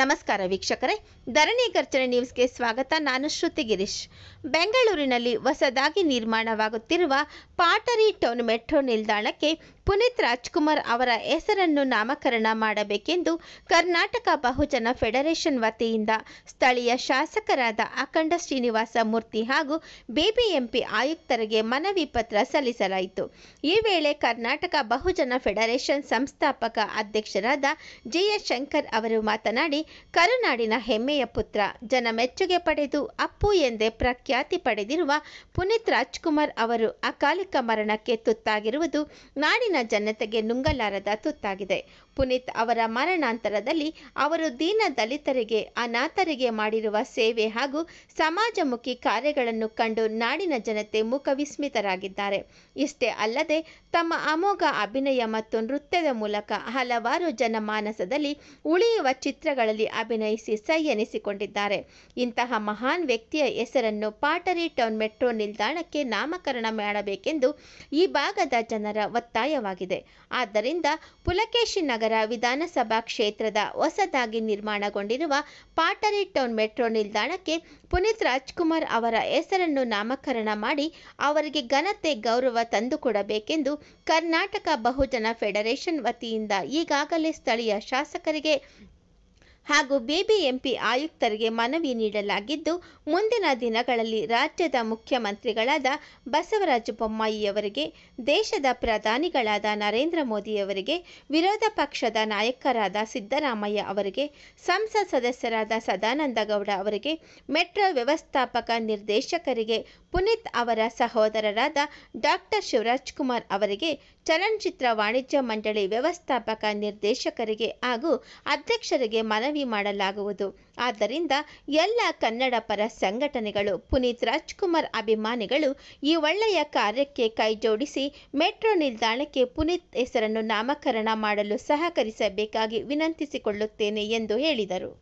ನಮಸ್ಕಾರ ವೀಕ್ಷಕರೇ ಧರಣಿ ಗರ್ಜನೆ ನ್ಯೂಸ್ಗೆ ಸ್ವಾಗತ ನಾನು ಶ್ರುತಿ ಗಿರೀಶ್ ಬೆಂಗಳೂರಿನಲ್ಲಿ ಹೊಸದಾಗಿ ನಿರ್ಮಾಣವಾಗುತ್ತಿರುವ ಪಾಟರಿ ಟೌನ್ ಮೆಟ್ರೋ ನಿಲ್ದಾಣಕ್ಕೆ ಪುನೀತ್ ರಾಜ್ಕುಮಾರ್ ಅವರ ಹೆಸರನ್ನು ನಾಮಕರಣ ಮಾಡಬೇಕೆಂದು ಕರ್ನಾಟಕ ಬಹುಜನ ಫೆಡರೇಷನ್ ವತಿಯಿಂದ ಸ್ಥಳೀಯ ಶಾಸಕರಾದ ಅಖಂಡ ಶ್ರೀನಿವಾಸ ಮೂರ್ತಿ ಹಾಗೂ ಬಿಬಿಎಂಪಿ ಆಯುಕ್ತರಿಗೆ ಮನವಿ ಪತ್ರ ಸಲ್ಲಿಸಲಾಯಿತು ಈ ವೇಳೆ ಕರ್ನಾಟಕ ಬಹುಜನ ಫೆಡರೇಷನ್ ಸಂಸ್ಥಾಪಕ ಅಧ್ಯಕ್ಷರಾದ ಜಿಎಸ್ ಶಂಕರ್ ಅವರು ಮಾತನಾಡಿ ಕರುನಾಡಿನ ಹೆಮ್ಮೆಯ ಪುತ್ರ ಜನ ಮೆಚ್ಚುಗೆ ಪಡೆದು ಅಪ್ಪು ಎಂದೇ ಪ್ರಖ್ಯಾತಿ ಪಡೆದಿರುವ ಪುನೀತ್ ರಾಜ್ಕುಮಾರ್ ಅವರು ಅಕಾಲಿಕ ಮರಣಕ್ಕೆ ತುತ್ತಾಗಿರುವುದು ನಾಡಿನ ಜನತೆಗೆ ನುಂಗಲಾರದ ತುತ್ತಾಗಿದೆ ಪುನೀತ್ ಅವರ ಮರಣಾಂತರದಲ್ಲಿ ಅವರು ದೀನ ದಲಿತರಿಗೆ ಅನಾಥರಿಗೆ ಮಾಡಿರುವ ಸೇವೆ ಹಾಗೂ ಸಮಾಜಮುಖಿ ಕಾರ್ಯಗಳನ್ನು ಕಂಡು ನಾಡಿನ ಜನತೆ ಮುಖವಿಸ್ಮಿತರಾಗಿದ್ದಾರೆ ವಿಸ್ಮಿತರಾಗಿದ್ದಾರೆ ಇಷ್ಟೇ ಅಲ್ಲದೆ ತಮ್ಮ ಅಮೋಘ ಅಭಿನಯ ಮತ್ತು ನೃತ್ಯದ ಮೂಲಕ ಹಲವಾರು ಜನಮಾನಸದಲ್ಲಿ ಉಳಿಯುವ ಚಿತ್ರಗಳ ಚಿತ್ರಗಳಲ್ಲಿ ಅಭಿನಯಿಸಿ ಸೈ ಎನಿಸಿಕೊಂಡಿದ್ದಾರೆ ಇಂತಹ ಮಹಾನ್ ವ್ಯಕ್ತಿಯ ಹೆಸರನ್ನು ಪಾಟರಿ ಟೌನ್ ಮೆಟ್ರೋ ನಿಲ್ದಾಣಕ್ಕೆ ನಾಮಕರಣ ಮಾಡಬೇಕೆಂದು ಈ ಭಾಗದ ಜನರ ಒತ್ತಾಯವಾಗಿದೆ ಆದ್ದರಿಂದ ಪುಲಕೇಶಿ ನಗರ ವಿಧಾನಸಭಾ ಕ್ಷೇತ್ರದ ಹೊಸದಾಗಿ ನಿರ್ಮಾಣಗೊಂಡಿರುವ ಪಾಟರಿ ಟೌನ್ ಮೆಟ್ರೋ ನಿಲ್ದಾಣಕ್ಕೆ ಪುನೀತ್ ರಾಜ್ಕುಮಾರ್ ಅವರ ಹೆಸರನ್ನು ನಾಮಕರಣ ಮಾಡಿ ಅವರಿಗೆ ಘನತೆ ಗೌರವ ತಂದುಕೊಡಬೇಕೆಂದು ಕರ್ನಾಟಕ ಬಹುಜನ ಫೆಡರೇಷನ್ ವತಿಯಿಂದ ಈಗಾಗಲೇ ಸ್ಥಳೀಯ ಶಾಸಕರಿಗೆ ಹಾಗೂ ಬಿಬಿಎಂಪಿ ಆಯುಕ್ತರಿಗೆ ಮನವಿ ನೀಡಲಾಗಿದ್ದು ಮುಂದಿನ ದಿನಗಳಲ್ಲಿ ರಾಜ್ಯದ ಮುಖ್ಯಮಂತ್ರಿಗಳಾದ ಬಸವರಾಜ ಬೊಮ್ಮಾಯಿಯವರಿಗೆ ದೇಶದ ಪ್ರಧಾನಿಗಳಾದ ನರೇಂದ್ರ ಮೋದಿಯವರಿಗೆ ವಿರೋಧ ಪಕ್ಷದ ನಾಯಕರಾದ ಸಿದ್ದರಾಮಯ್ಯ ಅವರಿಗೆ ಸಂಸತ್ ಸದಸ್ಯರಾದ ಸದಾನಂದಗೌಡ ಅವರಿಗೆ ಮೆಟ್ರೋ ವ್ಯವಸ್ಥಾಪಕ ನಿರ್ದೇಶಕರಿಗೆ ಪುನೀತ್ ಅವರ ಸಹೋದರರಾದ ಡಾಕ್ಟರ್ ಕುಮಾರ್ ಅವರಿಗೆ ಚಲನಚಿತ್ರ ವಾಣಿಜ್ಯ ಮಂಡಳಿ ವ್ಯವಸ್ಥಾಪಕ ನಿರ್ದೇಶಕರಿಗೆ ಹಾಗೂ ಅಧ್ಯಕ್ಷರಿಗೆ ಮನವಿ ಮಾಡಲಾಗುವುದು ಆದ್ದರಿಂದ ಎಲ್ಲ ಕನ್ನಡ ಪರ ಸಂಘಟನೆಗಳು ಪುನೀತ್ ರಾಜ್ಕುಮಾರ್ ಅಭಿಮಾನಿಗಳು ಈ ಒಳ್ಳೆಯ ಕಾರ್ಯಕ್ಕೆ ಕೈಜೋಡಿಸಿ ಮೆಟ್ರೋ ನಿಲ್ದಾಣಕ್ಕೆ ಪುನೀತ್ ಹೆಸರನ್ನು ನಾಮಕರಣ ಮಾಡಲು ಸಹಕರಿಸಬೇಕಾಗಿ ವಿನಂತಿಸಿಕೊಳ್ಳುತ್ತೇನೆ ಎಂದು ಹೇಳಿದರು